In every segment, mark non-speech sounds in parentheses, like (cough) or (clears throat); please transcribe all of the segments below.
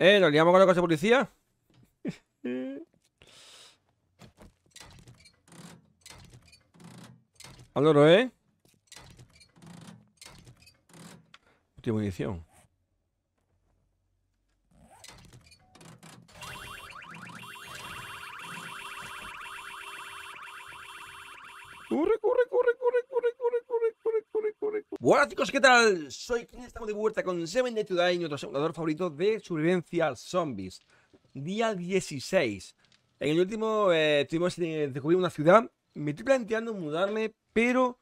Eh, nos liamos con la cosa de policía. (laughs) Al ¿eh? Última munición. ¡Corre, corre, corre! Hola chicos, ¿qué tal? Soy quien estamos de vuelta con Seven Day Today, nuestro simulador favorito de supervivencia zombies. Día 16. En el último Estuvimos eh, tuvimos que eh, descubrir una ciudad. Me estoy planteando mudarme, pero,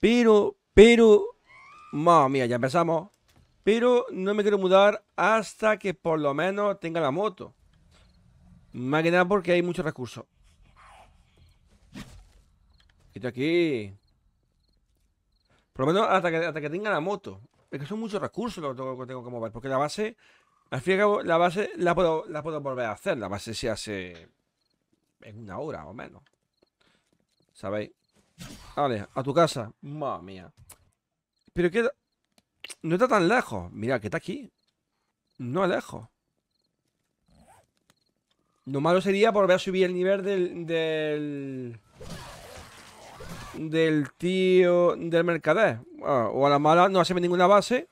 pero, pero... Mamma mía, ya empezamos. Pero no me quiero mudar hasta que por lo menos tenga la moto. Más que nada porque hay muchos recursos. ¡Esto aquí. Por lo menos hasta que, hasta tenga la moto. Es que son muchos recursos los que tengo, que mover. Porque la base, al fin y al cabo, la base la puedo, la puedo volver a hacer. La base se hace en una hora o menos. ¿Sabéis? Vale, a tu casa. Mamma mía. Pero que... No está tan lejos. Mira, que está aquí. No es lejos. Lo malo sería volver a subir el nivel del... del del tío del mercader. Ah, o a la mala no hace ninguna base.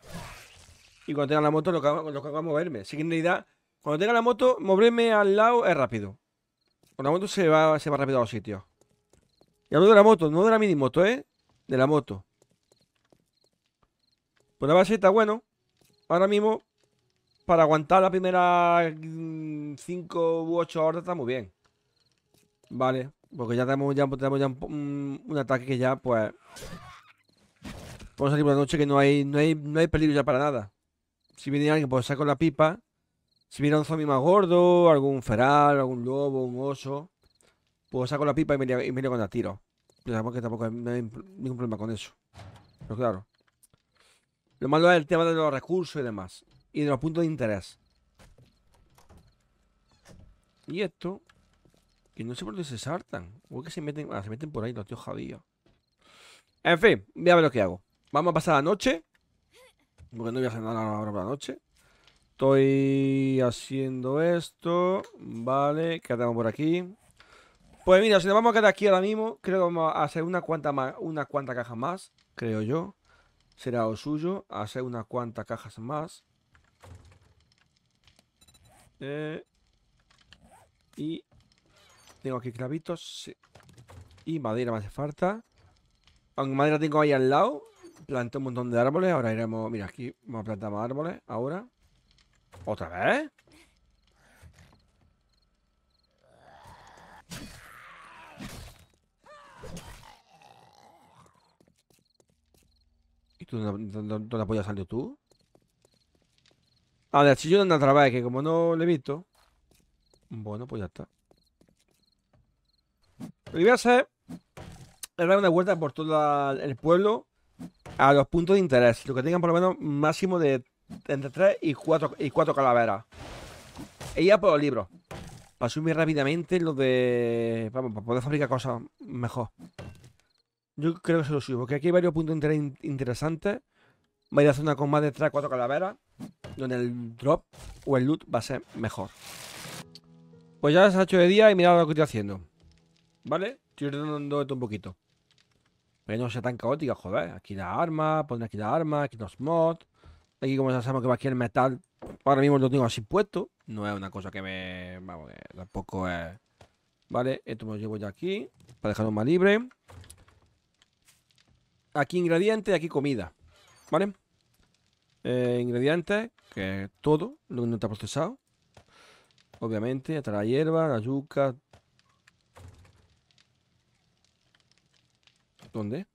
Y cuando tenga la moto lo que, lo hago moverme. Así que en realidad, cuando tenga la moto, moverme al lado es rápido. Con la moto se va, se va rápido a los sitios. Y hablo de la moto, no de la mini moto, ¿eh? De la moto. Pues la base está bueno. Ahora mismo, para aguantar la primera 5 mm, u 8 horas está muy bien. Vale, porque ya tenemos ya, tenemos ya un, ataque que ya, pues... Podemos salir por la noche que no hay, no hay, peligro ya para nada. Si viene alguien, pues saco la pipa. Si viene un zombie más gordo, algún feral, algún lobo, un oso... Pues saco la pipa y me, y con la tiro. Pero que tampoco hay ningún problema con eso. Pero claro. Lo malo es el tema de los recursos y demás. Y de los puntos de interés. Y esto que no sé por qué se saltan. O que se meten, ah, se meten por ahí los tíos jodidos. En fin, voy a ver lo que hago. Vamos a pasar la noche. Porque no voy a hacer nada ahora por la noche. Estoy haciendo esto. Vale, ¿qué por aquí? Pues mira, si nos vamos a quedar aquí ahora mismo, creo que vamos a hacer una cuanta, más, una cuanta caja más, creo yo. Será lo suyo, hacer una cuanta cajas más. Eh, y tengo aquí clavitos. Y madera me hace falta. Aunque madera tengo ahí al lado. Planté un montón de árboles. Ahora iremos... Mira, aquí vamos a plantar más árboles. Ahora. ¿Otra vez? ¿Y tú dónde, apoyas al has salido tú? Ah, de chillón anda a que como no le he visto. Bueno, pues ya está. Lo que voy a hacer es dar una vuelta por todo el pueblo a los puntos de interés. Lo que tengan por lo menos máximo de entre 3 y 4, y 4 calaveras. y ya por los libros. Para subir rápidamente lo de... Vamos, para poder fabricar cosas mejor. Yo creo que se lo subo. Porque aquí hay varios puntos de interés interesantes. Voy a ir hacer una con más de 3 4 calaveras. Donde el drop o el loot va a ser mejor. Pues ya se ha hecho de día y mirad lo que estoy haciendo. ¿Vale? Estoy ordenando esto un poquito. Pero no sea tan caótica, joder. Aquí la arma, poner aquí la arma, aquí los mods. Aquí como ya sabemos que va a quedar metal. Ahora mismo lo tengo así puesto. No es una cosa que me... Vamos, que tampoco es... Vale, esto me lo llevo ya aquí. Para dejarlo más libre. Aquí ingredientes, aquí comida. ¿Vale? Eh, ingredientes, que todo lo que no está procesado. Obviamente, está la hierba, la yuca, ¿Dónde?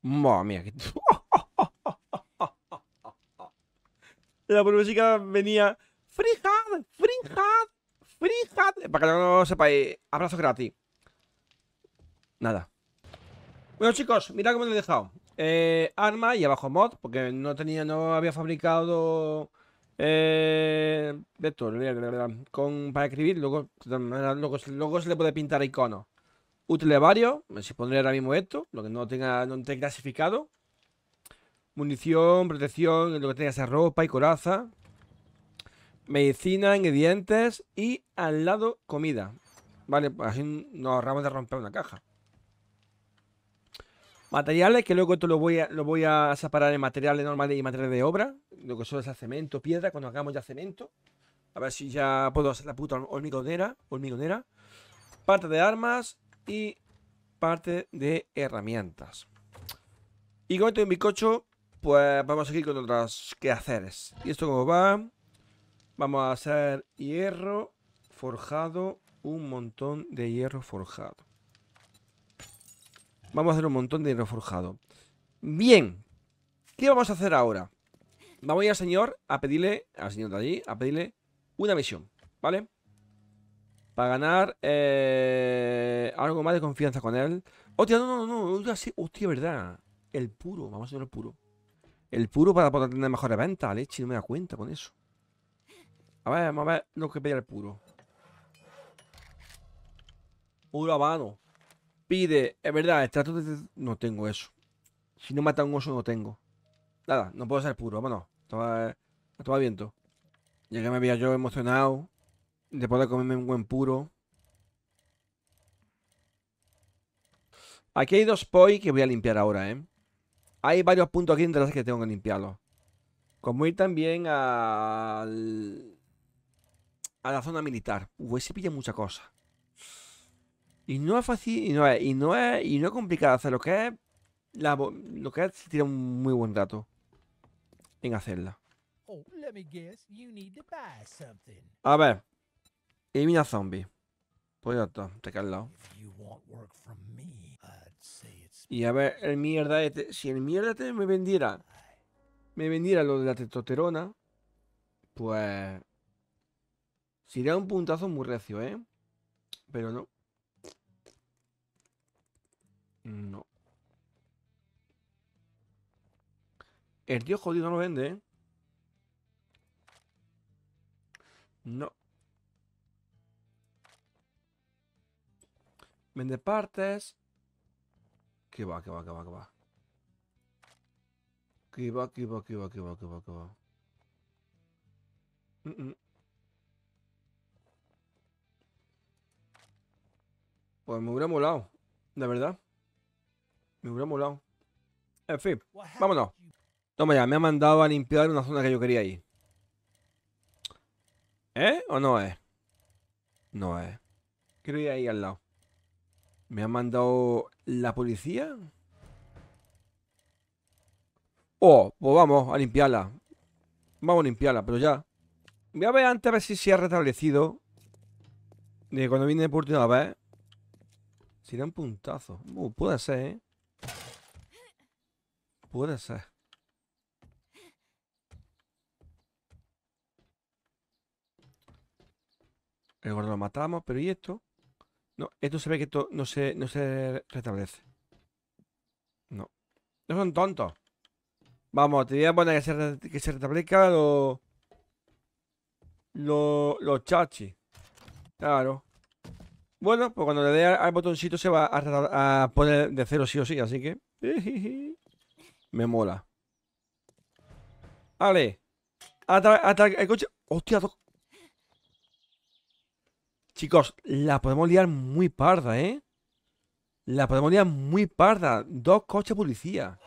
Mamma mía, que... (laughs) La música venía... ¡Frijad! ¡Free ¡Frijad! Para que no sepáis, abrazo gratis. Nada. Bueno, chicos, mirad cómo lo he dejado. Eh, arma y abajo mod, porque no tenía, no había fabricado eh, con, para escribir, luego, luego, se le puede pintar iconos. Útiles varios, si pondré ahora mismo esto, lo que no tenga, no clasificado. Munición, protección, lo que tenga esa ropa y coraza. Medicina, ingredientes y al lado comida. Vale, pues así nos ahorramos de romper una caja. Materiales, que luego esto lo voy a, lo voy a separar en materiales normales y materiales de obra. Lo que son es cemento, piedra, cuando hagamos ya cemento. A ver si ya puedo hacer la puta hormigonera. hormigonera. Parte de armas y parte de herramientas. Y con esto en mi cocho, pues vamos a seguir con otras quehaceres. ¿Y esto cómo va? Vamos a hacer hierro forjado, un montón de hierro forjado. Vamos a hacer un montón de reforjado Bien. ¿Qué vamos a hacer ahora? Vamos a ir al señor a pedirle, al señor de allí, a pedirle una misión, ¿vale? Para ganar eh, algo más de confianza con él. Hostia, no, no, no, hostia, hostia, verdad. El puro, vamos a hacer el puro. El puro para poder tener mejores ventas, leche, no me da cuenta con eso. A ver, vamos a ver lo que pedía el puro. Puro mano pide, es verdad, el de... No tengo eso. Si no mata un oso, no tengo. Nada, no puedo ser puro, vámonos. Toma, viento. Ya que me había yo emocionado de poder comerme un buen puro. Aquí hay dos poi que voy a limpiar ahora, ¿eh? Hay varios puntos aquí entre los que tengo que limpiarlos. Como ir también a la zona militar. Uy, se pilla mucha cosa. Y no es fácil, y no es, y no es, y no es complicado hacer lo que es. lo que es se tira un muy buen dato, en hacerla. Oh, a ver. Elimina zombie. Pues ya está, te cae al lado. Y a ver, el mierda este, si el mierda te este me vendiera, me vendiera lo de la testosterona, pues sería un puntazo muy recio, ¿eh? Pero no. No. El tío jodido no lo vende, ¿eh? No. Vende partes. Que va, que va, que va, que va. Que va, que va, que va, que va, que va, que va. Pues me hubiera molado, De verdad. Me hubiera molado. En fin, vámonos. Toma ya, me ha mandado a limpiar una zona que yo quería ir. ¿Eh? ¿O no es? No es. Quiero ir ahí al lado. ¿Me ha mandado la policía? Oh, pues vamos a limpiarla. Vamos a limpiarla, pero ya. Voy a ver antes a ver si se ha restablecido. De cuando viene por última vez. da un puntazo. Uh, puede ser, ¿eh? ser. El gordo lo matamos, pero ¿y esto? No, esto se ve que esto no se, no se restablece. No. No son tontos. Vamos, te diría que se, que se restablezca los... Los lo chachi. Claro. Bueno, pues cuando le dé al botoncito se va a, a, poner de cero sí o sí, así que... (laughs) Me mola. Vale. Hasta, el coche. Hostia, Chicos, la podemos liar muy parda, ¿eh? La podemos liar muy parda. Dos coches policía.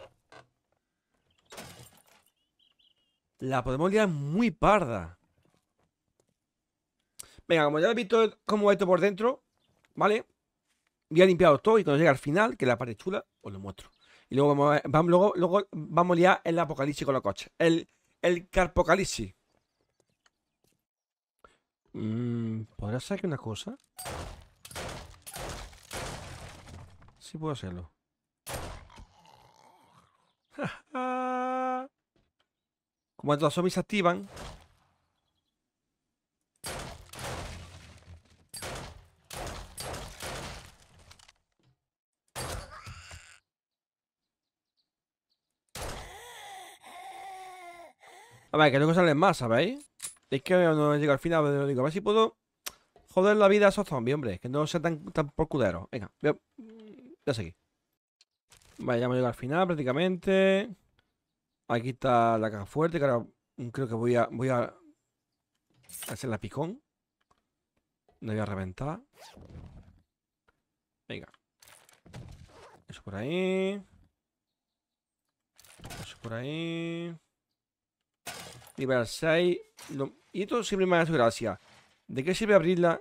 La podemos liar muy parda. Venga, como ya he visto cómo va esto por dentro, ¿vale? Ya limpiado todo y cuando llegue al final, que la parte chula, os lo muestro. Y luego vamos, a luego, vamos a liar el apocalipsis con los coches. El, el carpocalipsis. ¿Podría mm, ¿Podrá una cosa? Sí puedo hacerlo. (laughs) Cuando los zombies se activan, A ver, que luego salen más, ¿sabéis? Es que no llego al final, digo, a ver si puedo joder la vida a esos zombies, hombre. Que no sean tan, tan por Venga, voy a... seguir Vale, ya hemos llegado al final prácticamente. Aquí está la caja fuerte, que ahora creo que voy a, voy a hacer la picón. No voy a reventar. Venga. Eso por ahí. Eso por ahí. Nivel 6. Y esto siempre me da gracia. ¿De qué sirve abrirla?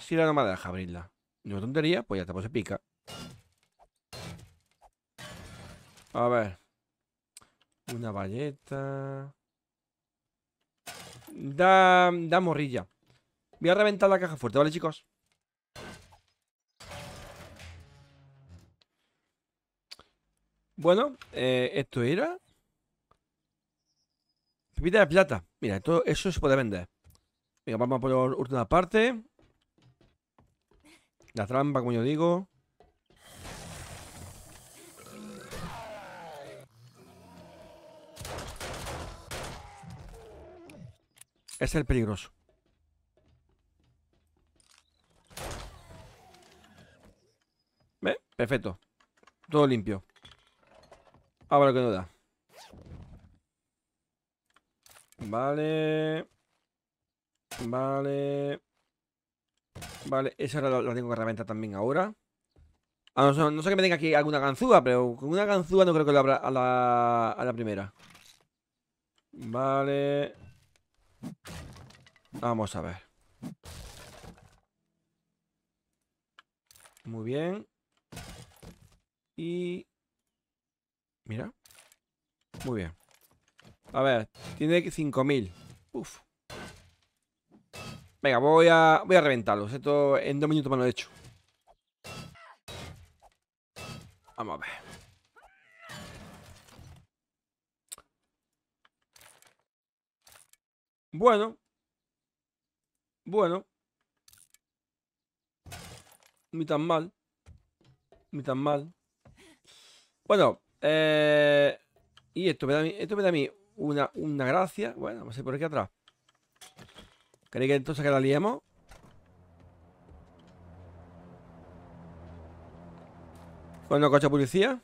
Si la no me deja abrirla. No tontería, pues ya está, pues se pica. A ver. Una valleta. Da, da morrilla. Voy a reventar la caja fuerte, ¿vale, chicos? Bueno, eh, esto era. Pipita de plata. Mira, todo eso se puede vender. vamos a por última parte. La trampa, como yo digo. es el peligroso. ¿Ve? Perfecto. Todo limpio. Ahora lo que no da. Vale. Vale. Vale, esa la, la tengo que herramienta también ahora. Ah, no, sé que me tenga aquí alguna ganzúa, pero con una ganzúa no creo que lo abra a la, a la primera. Vale. Vamos a ver. Muy bien. Y... Mira. Muy bien. A ver, tiene 5000. Uf. Venga, voy a, voy a reventarlos. Esto en dos minutos me lo he hecho. Vamos a ver. Bueno. Bueno. Ni tan mal. Ni tan mal. Bueno. Eh, y esto me esto me da a mí una, una gracia. Bueno, vamos a ir por aquí atrás. ¿Creéis que entonces que la liemos? Cuando coche policía.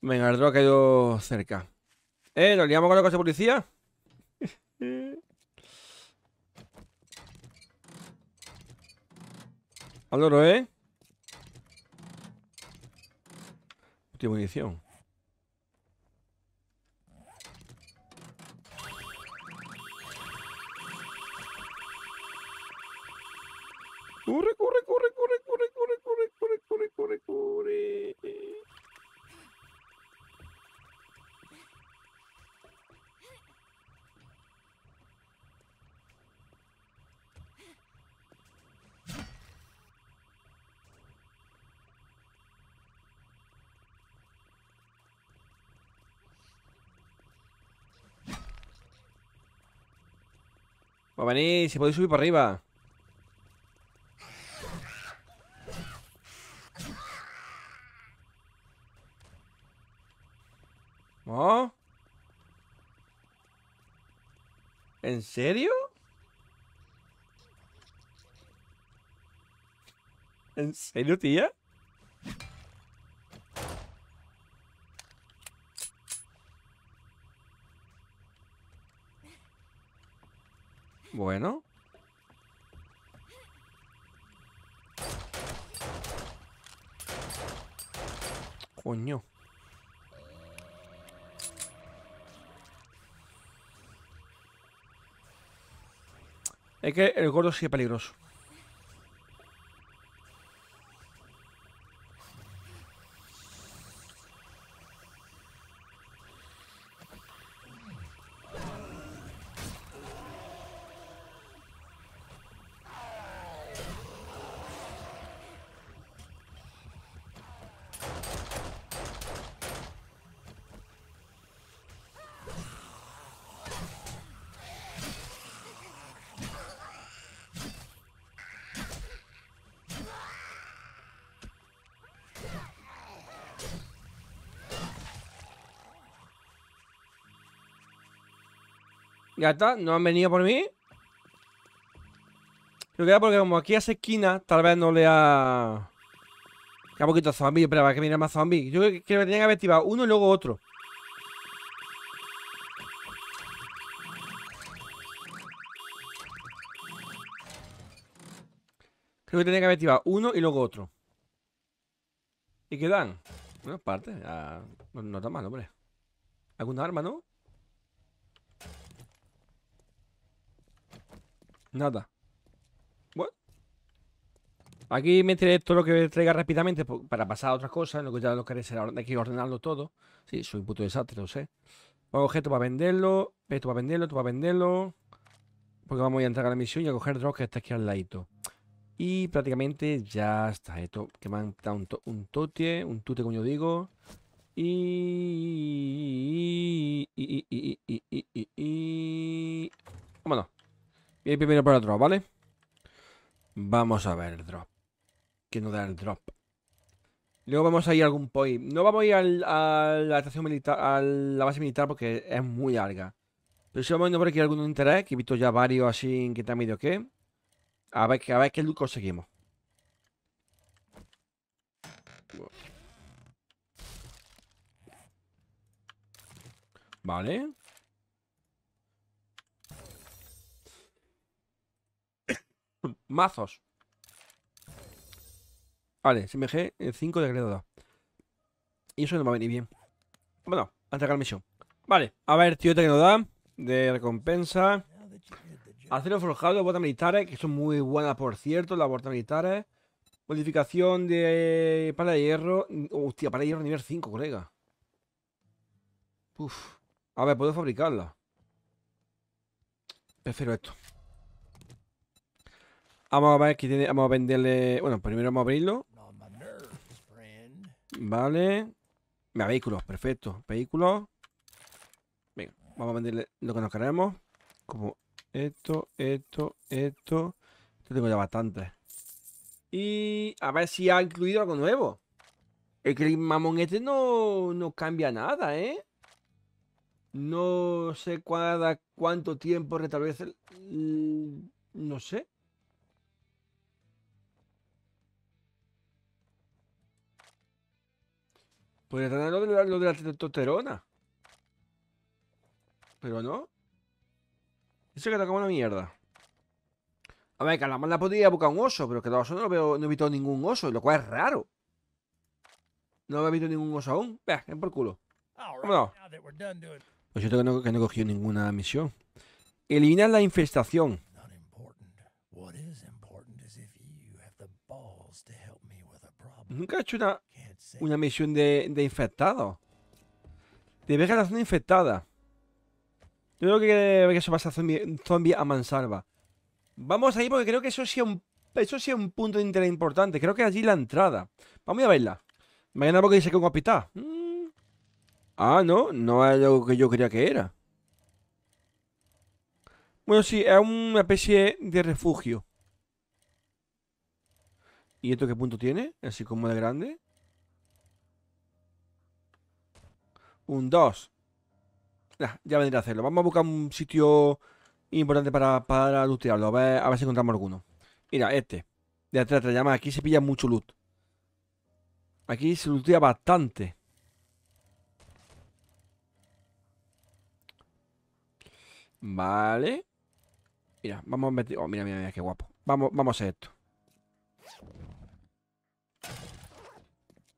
Venga, el ha caído cerca. Eh, ¿Lo liamos con el coche policía. (laughs) Al ¿eh? Última munición. pobre. Eh, Va a venir, se puede subir para arriba. ¿En serio? ¿En serio, tía? Bueno. Coño. Es que el gordo sí es peligroso. Ya está, no han venido por mí. Creo que era porque como aquí hace esquina, tal vez no le ha... Que ha poquito zombies, pero va que viene más zombies. Yo creo que tenía que haber activado uno y luego otro. Creo que tenía que haber activado uno y luego otro. ¿Y qué dan? bueno, parte. Ya... No, no está mal, hombre. ¿Alguna arma, no? Nada. Bueno. Aquí me trae todo lo que traiga rápidamente para pasar a otras cosas. Lo que ya lo que haré será ordenarlo todo. Sí, soy un puto desastre, lo sé. Voy a coger esto para venderlo. Esto para venderlo, esto para venderlo. Porque vamos a entrar a la misión y a coger drogas que está aquí al ladito. Y prácticamente ya está esto. Que me han dado un, un tote, tute como yo digo. Y... y, y, y, y, y, y... Vámonos. Y primero para el drop, ¿vale? Vamos a ver el drop. Que no da el drop. Luego vamos a ir a algún point. No vamos a ir a la estación militar, a la base militar porque es muy larga. Pero si vamos a ir por aquí algún interés, que he visto ya varios así que está medio que. A ver, a ver qué luz conseguimos. Vale. Mazos. Vale, SMG el 5 de grado Y eso no va a venir bien. Bueno, la misión. Vale, a ver, tío, este que nos da. De recompensa. Acero forjado, botas militares, que son muy buenas, por cierto, las botas militares. Modificación de pala de hierro. Hostia, pala de hierro nivel 5, colega. A ver, puedo fabricarla. Prefiero esto. Vamos a ver que tiene. Vamos a venderle. Bueno, primero vamos a abrirlo. Vale. vehículos, perfecto. Vehículos. Venga, vamos a venderle lo que nos queremos. Como esto, esto, esto. Esto tengo ya bastante. Y a ver si ha incluido algo nuevo. El clima mamón este no, cambia nada, ¿eh? No sé cuánto tiempo restablece. El... Mm, no sé. voy pues a lo de, la, lo de la Toterona. Pero no. Eso que como una mierda. A ver, que la mala podría buscar un oso, pero que todavía no veo, no he visto ningún oso, lo cual es raro. No había visto ningún oso aún. Vea, ven por culo. Pues yo tengo que no, he cogido ninguna misión. Eliminar la infestación. Nunca he hecho una una misión de, de infectados. De ver la zona infectada. Yo creo que, eso pasa zombie, a mansalva. Vamos ahí porque creo que eso sí es un, eso sí un punto de interés importante. Creo que allí la entrada. Vamos a verla. Mañana porque dice que un hospital. Mm. Ah, no, no es lo que yo creía que era. Bueno, sí, es una especie de refugio. ¿Y esto qué punto tiene? Así como de grande. Un 2. ya vendré a hacerlo. Vamos a buscar un sitio importante para, para A ver, a ver si encontramos alguno. Mira, este. De atrás, te llama. Aquí se pilla mucho loot. Aquí se lootea bastante. Vale. Mira, vamos a meter... Oh, mira, mira, mira, qué guapo. Vamos, vamos a hacer esto.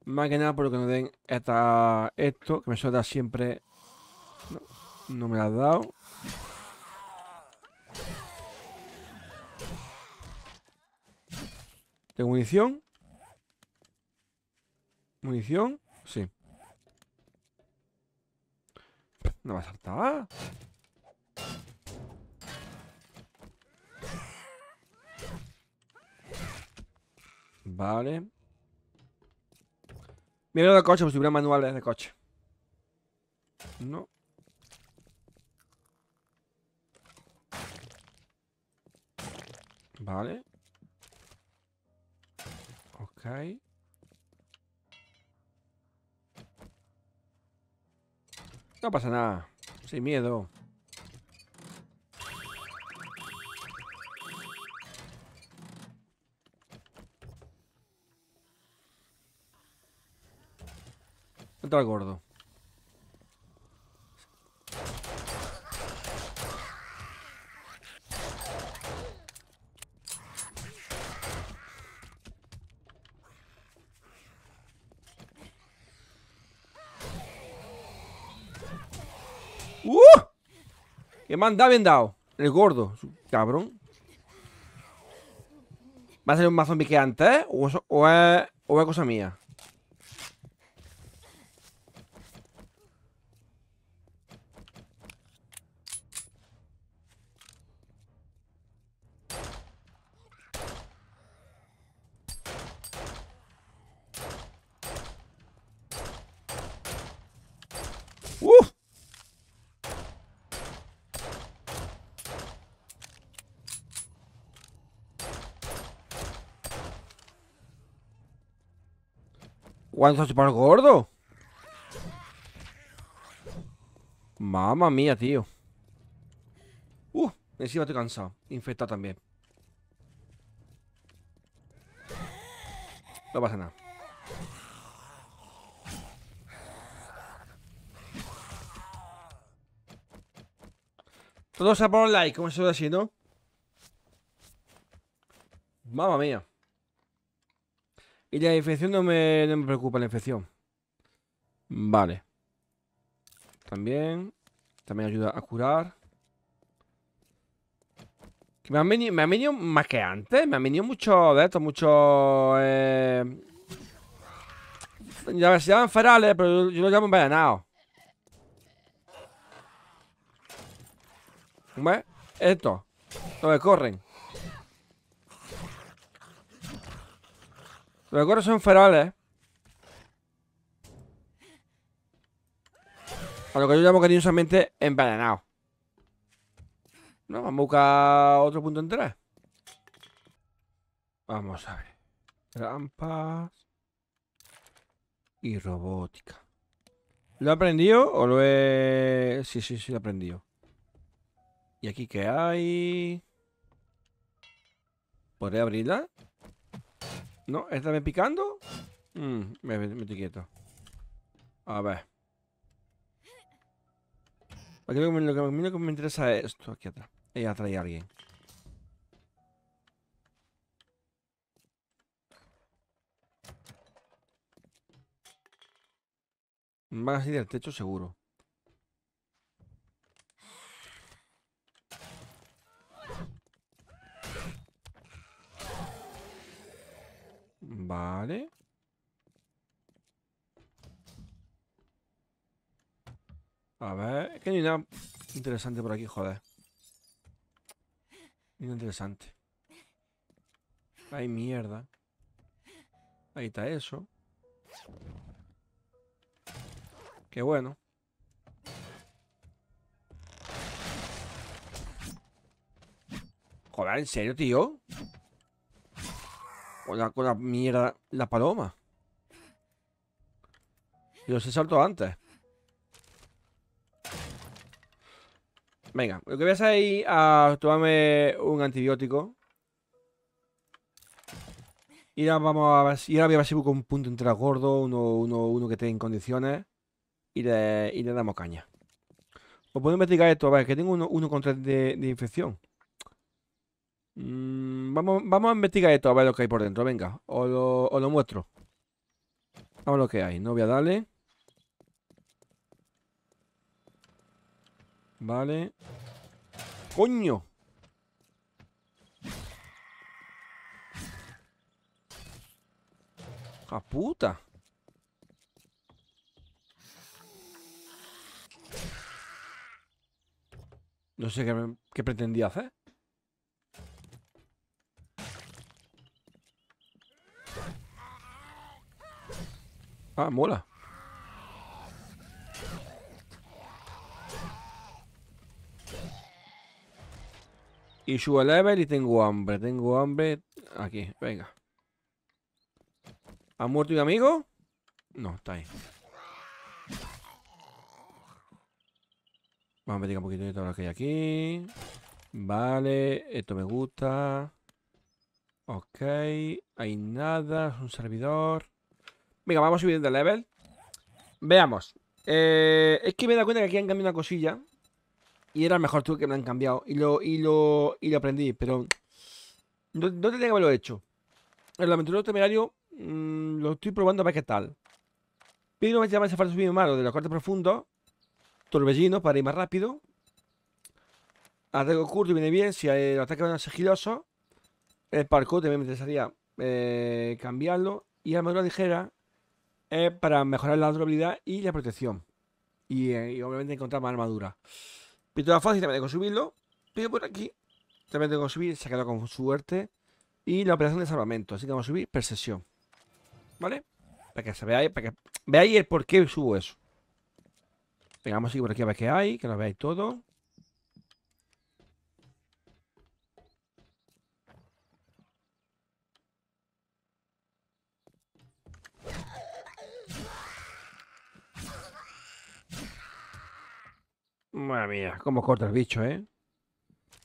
Más que nada por lo que nos den esta, esto, que me suelta siempre... No, me la has dado. Tengo munición. Munición, sí. No va a saltar. Vale. Mira de coche, pues hubiera manual de coche. No. Vale. Ok. No pasa nada. Sin miedo. al gordo. ¡Uh! ¡Qué manda bien dado! El gordo, cabrón. ¿Va a ser un más zombie que antes? Eh? ¿O es cosa mía? ¿Cuánto super gordo? Mamma mía, tío. Uh, encima estoy cansado. Infectado también. No pasa nada. Todos a poner un like, como se suele así, ¿no? Mamma mía. Y la infección no me, preocupa, la infección. Vale. También. También ayuda a curar. Me han, venido, me venido más que antes. Me han venido mucho de estos, muchos. Eh, ya se llaman ferales, pero yo, los llamo envenenado. Esto. No me corren. Los coros son ferales. ¿eh? A lo que yo llamo cariñosamente envenenado. No, vamos a buscar otro punto en Vamos a ver. Trampas. Y robótica. ¿Lo he aprendido o lo he...? Sí, sí, sí, lo he aprendido. ¿Y aquí qué hay? ¿Podré abrirla? No, ¿está me picando? Mm, me, me estoy quieto. A ver. Aquí lo que, lo, que me, interesa es esto. Aquí atrás. Ahí atrás a alguien. Van salir del techo seguro. Vale. A ver, es que nada interesante por aquí, joder. Ni nada interesante. Ay, mierda. Ahí está eso. Qué bueno. Joder, ¿en serio, tío? Con la, mierda. La paloma. Y los he salto antes. Venga, lo que voy a hacer es a tomarme un antibiótico. Y ahora vamos a voy a ver si busco un punto entre gordo, uno, uno, que esté en condiciones. Y le, damos caña. Pues puedo investigar esto, a ver, que tengo uno, contra de infección. Mm, vamos, vamos a investigar esto, a ver lo que hay por dentro. Venga, o lo, muestro. Vamos a lo que hay. No voy a darle. Vale. ¡Coño! ¡Ja puta! No sé qué, qué pretendía hacer. Ah, mola. Y subo level y tengo hambre. Tengo hambre. Aquí, venga. ¿Ha muerto un amigo? No, está ahí. Vamos a meter un poquito de todo lo que hay aquí. Vale, esto me gusta. Ok, hay nada, es un servidor. Venga, vamos subiendo el level. Veamos. Eh, es que me he dado cuenta que aquí han cambiado una cosilla. Y era mejor tú que me han cambiado. Y lo, y y lo aprendí, pero. No, no tenía que haberlo hecho. El aventurero temerario mm, lo estoy probando a ver qué tal. Pero me llama ese falso subir malo de los cortes profundos. Torbellino para ir más rápido. curto y viene bien. Si el ataque van a ser sigiloso. El parkour también me interesaría eh, cambiarlo. Y armadura ligera. Eh, para mejorar la durabilidad y la protección. Y, eh, obviamente encontrar más armadura. Pistola fácil, también tengo que subirlo. Pero por aquí también tengo que subir, se ha quedado con suerte. Y la operación de salvamento, así que vamos a subir percepción. ¿Vale? Para que se veáis, para que veáis el por qué subo eso. Venga, vamos a seguir por aquí a ver qué hay, que lo veáis todo. Madre mía, cómo corta el bicho, ¿eh?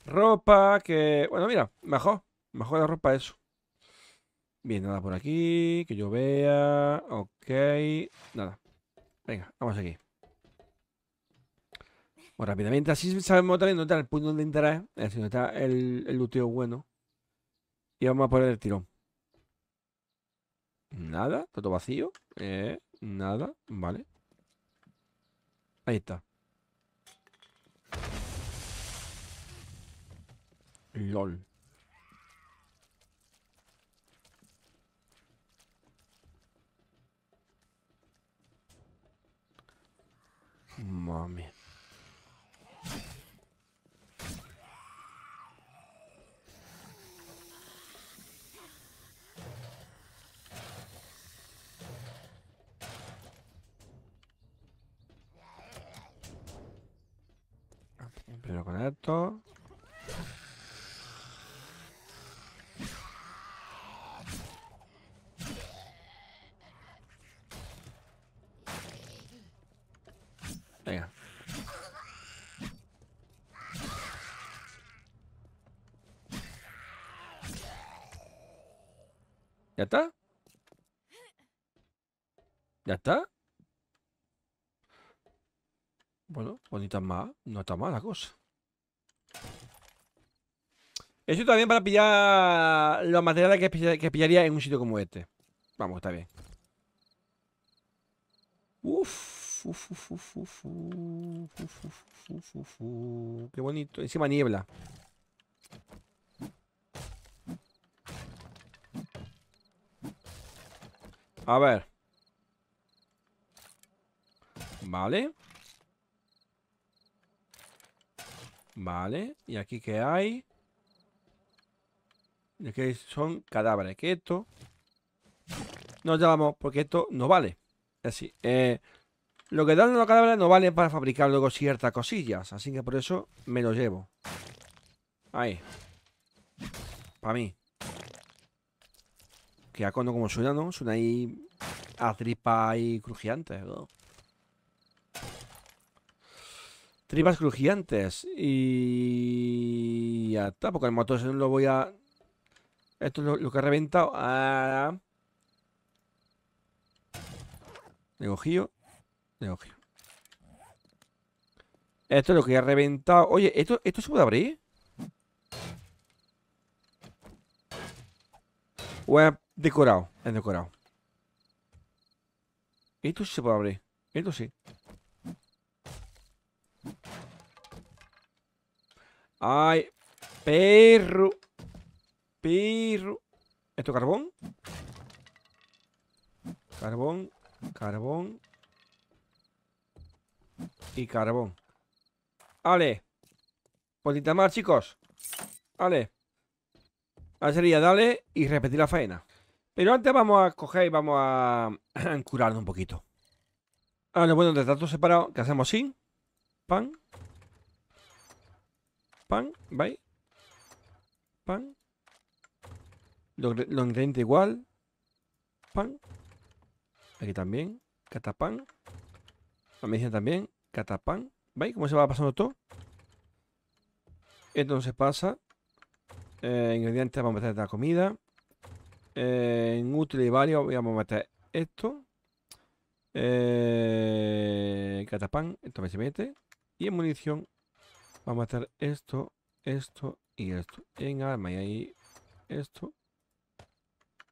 Ropa que... Bueno, mira, mejor. Mejor la ropa eso. Bien, nada por aquí. Que yo vea. Ok. Nada. Venga, vamos aquí. Bueno, rápidamente. Así sabemos también dónde está el punto de interés. Es decir, está el, el luteo bueno. Y vamos a poner el tirón. Nada. Todo vacío. Eh, nada. Vale. Ahí está. LOL. Mami. pero con esto. ¿Ya está? ¿Ya está? Bueno, bonita más. No está mal la cosa. Eso también para pillar los materiales que, pillaría en un sitio como este. Vamos, está bien. Uf, uf, uf, uf, uf, uf, uf, uf, uf, uf, uf. Qué bonito. Encima niebla. A ver. Vale. Vale. ¿Y aquí qué hay? son cadáveres. Que esto... Nos llevamos porque esto no vale. Así. Eh, lo que dan los cadáveres no vale para fabricar luego ciertas cosillas. Así que por eso me lo llevo. Ahí. Para mí. Que ya Como suena, ¿no? Suena ahí a tripas y crujiantes, Tripas crujiantes. Y... Ya está, porque el motor se lo voy a... Esto es lo, que ha reventado. Ah... Negojío. Negojío. Esto es lo que ha reventado. Oye, ¿esto, ¿esto se puede abrir? Web Decorado, es decorado. Esto sí se puede abrir. Esto sí. Ay, perro. Perro. ¿Esto carbón? Carbón, carbón. Y carbón. Ale. Potita más, chicos. Ale. Ahora sería dale y repetir la faena. Pero antes vamos a coger y vamos a, (clears throat) curarlo un poquito. Ah, lo bueno, de datos separados, que hacemos así. Pan. Pan, ¿vais? Pan. Los ingredientes igual. Pan. Aquí también. Catapán. La medicina también. Catapán. ¿Veis cómo se va pasando todo? Entonces pasa. Eh, ingredientes, vamos a la comida en eh, útil y varios vamos a meter esto. Eh, catapán, esto me se mete. Y en munición vamos a meter esto, esto y esto. En arma y ahí esto.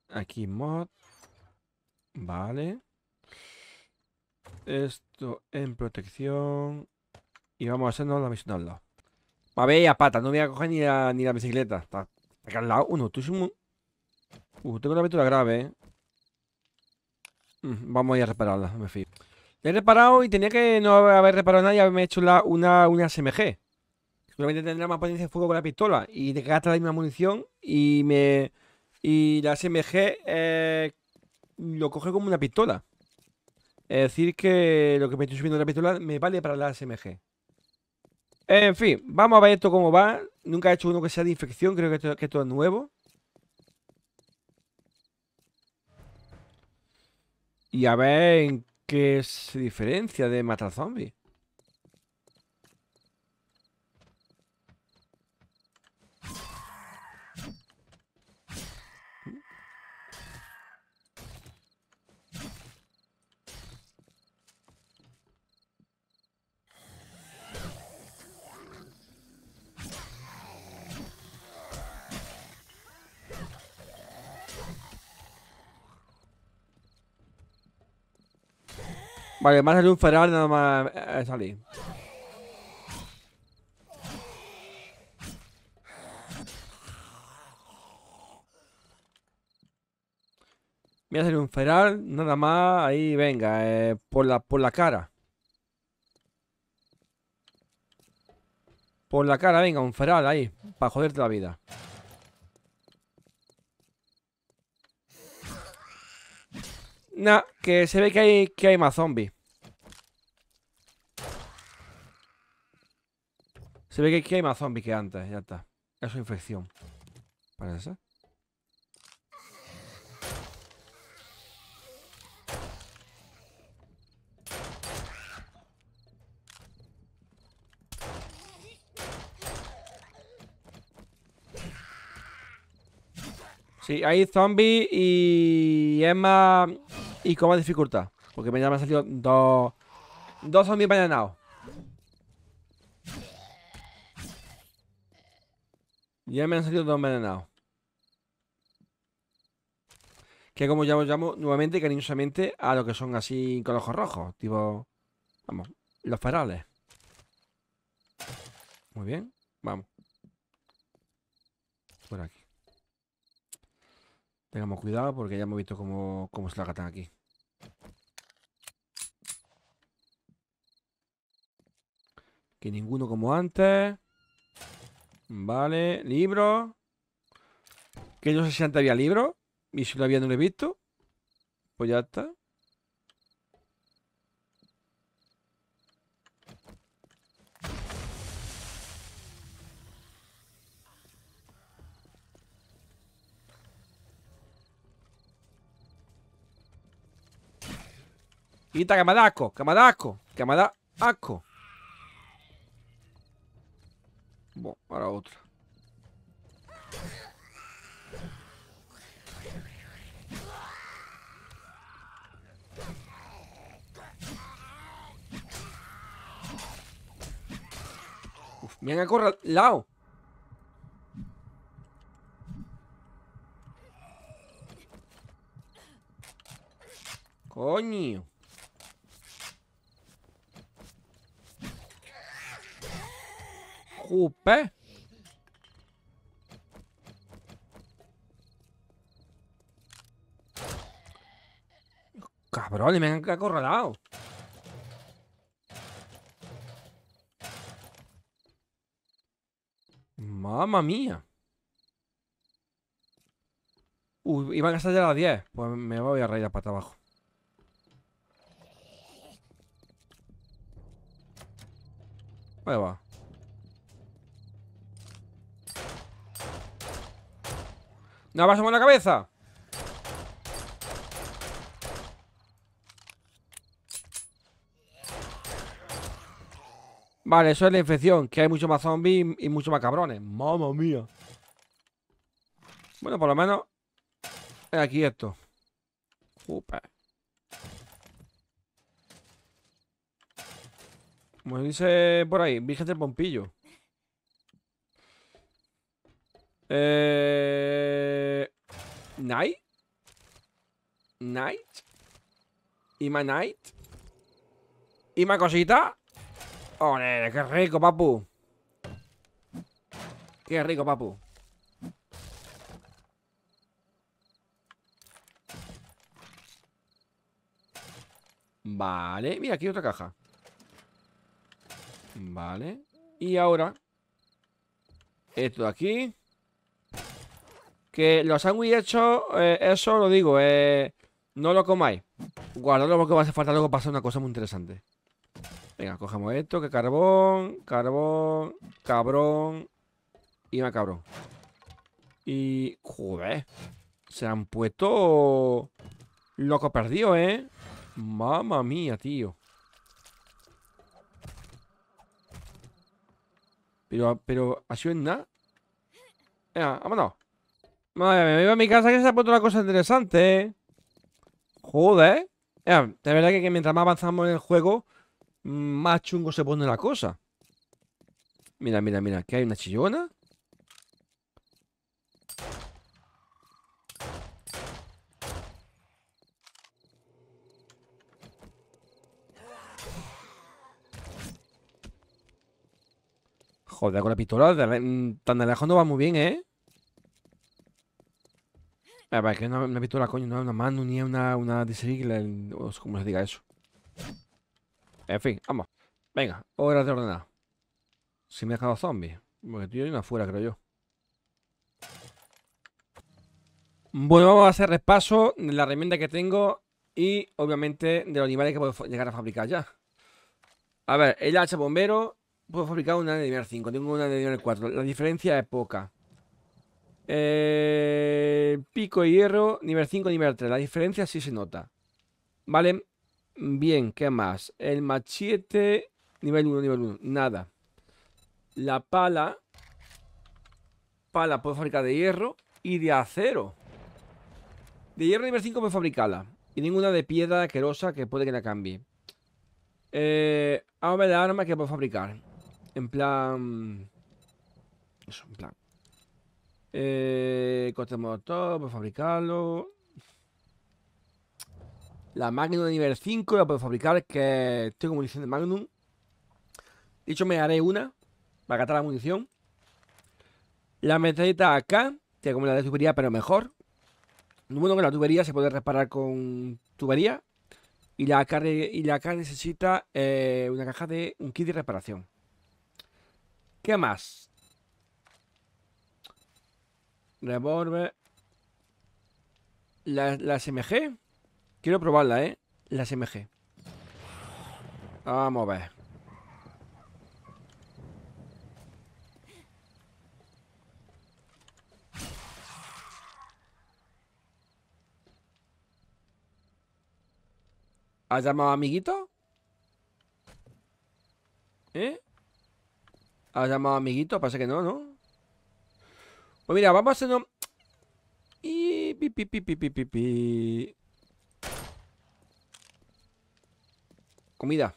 Aquí mod. Vale. Esto en protección. Y vamos a hacernos la misión al lado. A ver, a pata, no voy a coger ni la, bicicleta. Está, acá al lado. Uno, tú un, Uh, tengo una pistola grave, ¿eh? mm, Vamos a ir a repararla, me fío. La he reparado y tenía que no haber reparado nada y haberme hecho una, una SMG. Seguramente tendrá más potencia de fuego con la pistola y te gasta la misma munición y me... Y la SMG eh, lo coge como una pistola. Es decir que lo que me estoy subiendo de la pistola me vale para la SMG. En fin, vamos a ver esto cómo va. Nunca he hecho uno que sea de infección, creo que esto es nuevo. y a ver en qué se diferencia de matar zombies. Vale, me ha un feral, nada más eh, eh, salí salir. Me a salido un feral, nada más ahí, venga, eh, por, la, por la cara. Por la cara, venga, un Feral ahí, para joderte la vida. Nah, que se ve que hay, que hay más zombies. Se ve que hay más zombies que antes, ya está. Eso es infección. ¿Para eso? Sí, hay zombies y es más y con más dificultad. Porque me han salido dos. Dos zombies envenenados Ya me han salido dos envenenados. Que como llamo, llamo nuevamente cariñosamente a lo que son así con ojos rojos. Tipo. Vamos, los ferales. Muy bien, vamos. Por aquí. Tengamos cuidado porque ya hemos visto cómo, cómo se la gatan aquí. Que ninguno como antes. Vale, libro. Que yo no sé si antes había libro. Y si lo había no lo he visto. Pues ya está. Quita, camadaco, da asco Bueno, ahora otra. Uf, me han acorralado. Coño. Upe. Cabrón, me han acorralado. Mamma mía. Uy, iban a salir a las 10. Pues me voy a a para abajo. Ahí va. ¡No vas a la cabeza! Vale, eso es la infección, que hay mucho más zombies y mucho más cabrones. ¡Mamma mía! Bueno, por lo menos... aquí esto. Upa. Como dice por ahí, Virgen el Pompillo. Eh... Knight. night Ima Knight. Ima cosita. Oh, nene, qué rico, papu. Qué rico, papu. Vale, mira, aquí hay otra caja Vale Y ahora Esto de aquí que los sándwiches hechos, eh, eso lo digo, eh, no lo comáis. Guardadlo porque va a hacer falta luego pasar una cosa muy interesante. Venga, cogemos esto, que carbón, carbón, cabrón y más cabrón. Y... Joder. Se han puesto... Loco perdido, ¿eh? Mamma mía, tío. Pero, pero, ¿ha sido en nada? Venga, vámonos. Madre me iba a mi casa que se ha puesto una cosa interesante, ¿eh? Joder. eh. de verdad que, mientras más avanzamos en el juego, mm, más chungo se pone la cosa. Mira, mira, mira, que hay una chillona. Joder, con la pistola mm, tan no va muy bien, ¿eh? ver, ah, que no he visto la coño, no es una mano ni una, una como se diga eso. En fin, vamos. Venga, hora de ordenar. Si me he dejado zombies. Porque tío, y una afuera, creo yo. Bueno, vamos a hacer repaso de la herramienta que tengo y obviamente de los animales que puedo llegar a fabricar ya. A ver, el H bombero puedo fabricar una de nivel 5, tengo una de nivel 4. La diferencia es poca. Eh, pico de hierro, nivel 5, nivel 3. La diferencia sí se nota. ¿Vale? Bien, ¿qué más? El machete, nivel 1, nivel 1. Nada. La pala. Pala puedo fabricar de hierro y de acero. De hierro nivel 5 puedo fabricarla. Y ninguna de piedra asquerosa que puede que la cambie. Eh, ahora la arma que puedo fabricar. En plan... Eso, en plan... Eh, todo motor, fabricarlo. La Magnum de nivel 5 la puedo fabricar, que tengo munición de Magnum. De hecho, me haré una para catar la munición. La metralleta acá, que como la de tubería, pero mejor. bueno que la tubería se puede reparar con tubería. Y la AK, y la necesita eh, una caja de un kit de reparación. ¿Qué más? Revolver. La, SMG. Quiero probarla, ¿eh? La SMG. Vamos a ver. ¿Has llamado amiguito? ¿Eh? ¿Has llamado amiguito? Pasa que no, ¿no? Pues mira, vamos a hacer Y... Pi, pi, pi, Comida.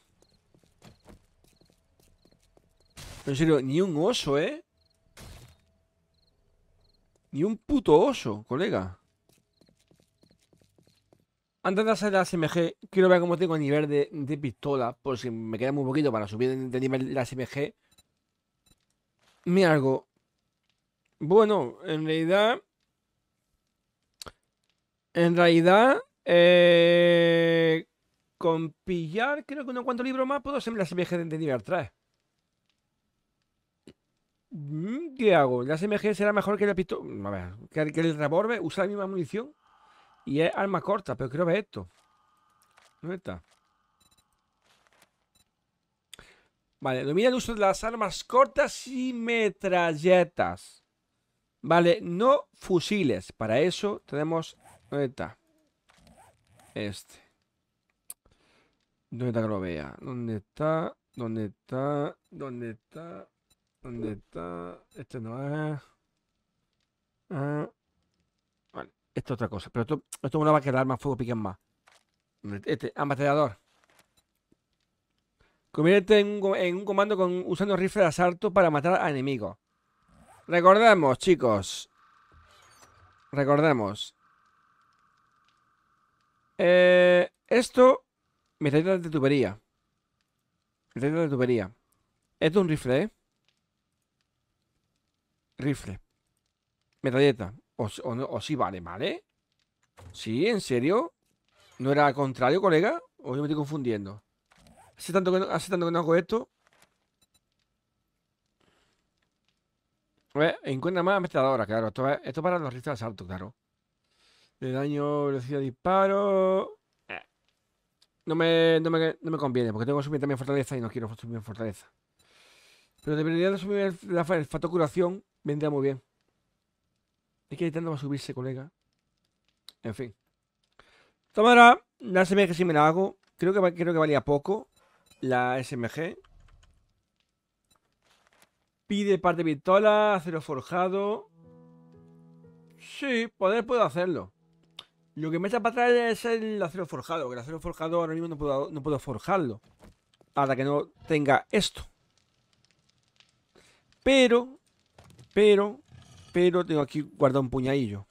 En serio, ni un oso, ¿eh? Ni un puto oso, colega. Antes de hacer la SMG, quiero ver cómo tengo el nivel de, pistola. Por si me queda muy poquito para subir de nivel la SMG. Mira algo. Bueno, en realidad. En realidad. Eh, con pillar, creo que no cuantos libro más puedo hacerme la SMG de nivel 3. Mm, ¿Qué hago? ¿La SMG será mejor que la pistola? A ver, que el, que usa la misma munición y es arma corta, pero creo ver esto. ¿Dónde está? Vale, domina el uso de las armas cortas y metralletas. Vale, no fusiles. Para eso tenemos... ¿Dónde está? Este. ¿Dónde está que lo vea? ¿Dónde está? ¿Dónde está? ¿Dónde está? ¿Dónde está? Este no es... Ah. Vale, esto es otra cosa. Pero esto, esto no va a quedar más fuego, piquen más. Este, ametrallador. Convierte en un, en un comando con, usando rifle de asalto para matar a enemigos. Recordemos, chicos. Recordemos eh, esto Metalleta de tubería. Metalleta de tubería. Esto es un rifle, ¿eh? Rifle. Metalleta. O, sí vale, ¿vale? ¿Sí? ¿En serio? ¿No era al contrario, colega? ¿O yo me estoy confundiendo? tanto que hace tanto que no hago esto. Pues, encuentra más ametralladoras, claro. Esto, para los rifles de asalto, claro. De daño, velocidad de disparo. Eh. No, me, conviene, porque tengo que subir también fortaleza y no quiero subir fortaleza. Pero debería de subir el, la, curación. Vendría muy bien. Es que tanto va subirse, colega. En fin. Tomara, la SMG si me la hago. Creo que, creo que valía poco la SMG de parte de pistola, acero forjado. Sí, poder puedo hacerlo. Lo que me echa para atrás es el acero forjado. Que el acero forjado ahora mismo no puedo, forjarlo. Hasta que no tenga esto. Pero, pero, pero tengo aquí guardado un puñadillo.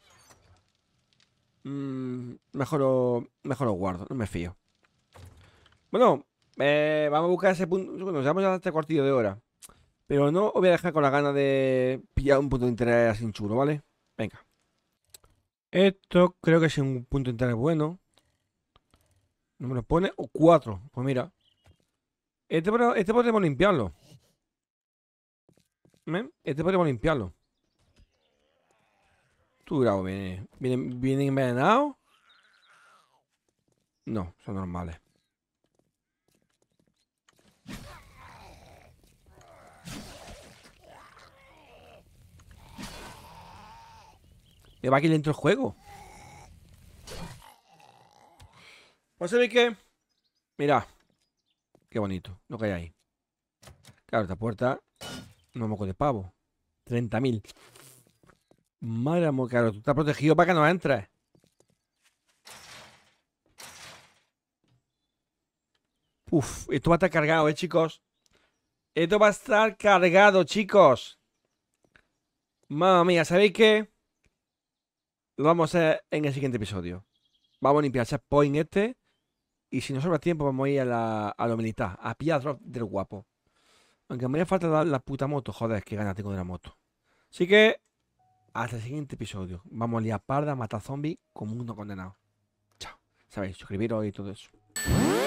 Mm, mejor, lo, mejor guardo, no me fío. Bueno, eh, vamos a buscar ese punto. Bueno, nos vamos a este cuartillo de hora. Pero no os voy a dejar con la gana de pillar un punto de interés así chulo, ¿vale? Venga. Esto creo que es un punto de interés bueno. No me lo pone. O cuatro. Pues mira. Este, podemos este limpiarlo. ¿Eh? Este podemos limpiarlo. ¿Tú, grado Viene, viene envenenado. No, son normales. Le va a aquí dentro el juego. ¿Vos ¿sabéis qué? Mira. Qué bonito lo que hay ahí. Claro, esta puerta... No moco de pavo. 30.000. Madre mía, claro. Tú estás protegido para que no entres. Uf, esto va a estar cargado, ¿eh, chicos? Esto va a estar cargado, chicos. Mamma mía, ¿sabéis qué? Lo vamos a hacer en el siguiente episodio. Vamos a limpiar el point este. Y si no sobra tiempo, vamos a ir a la, a militar, a pillar del guapo. Aunque me haría falta dar la puta moto, joder, que ganas tengo de la moto. Así que, hasta el siguiente episodio. Vamos a liar parda, matar zombies como uno condenado. Chao. Sabéis, suscribiros y todo eso.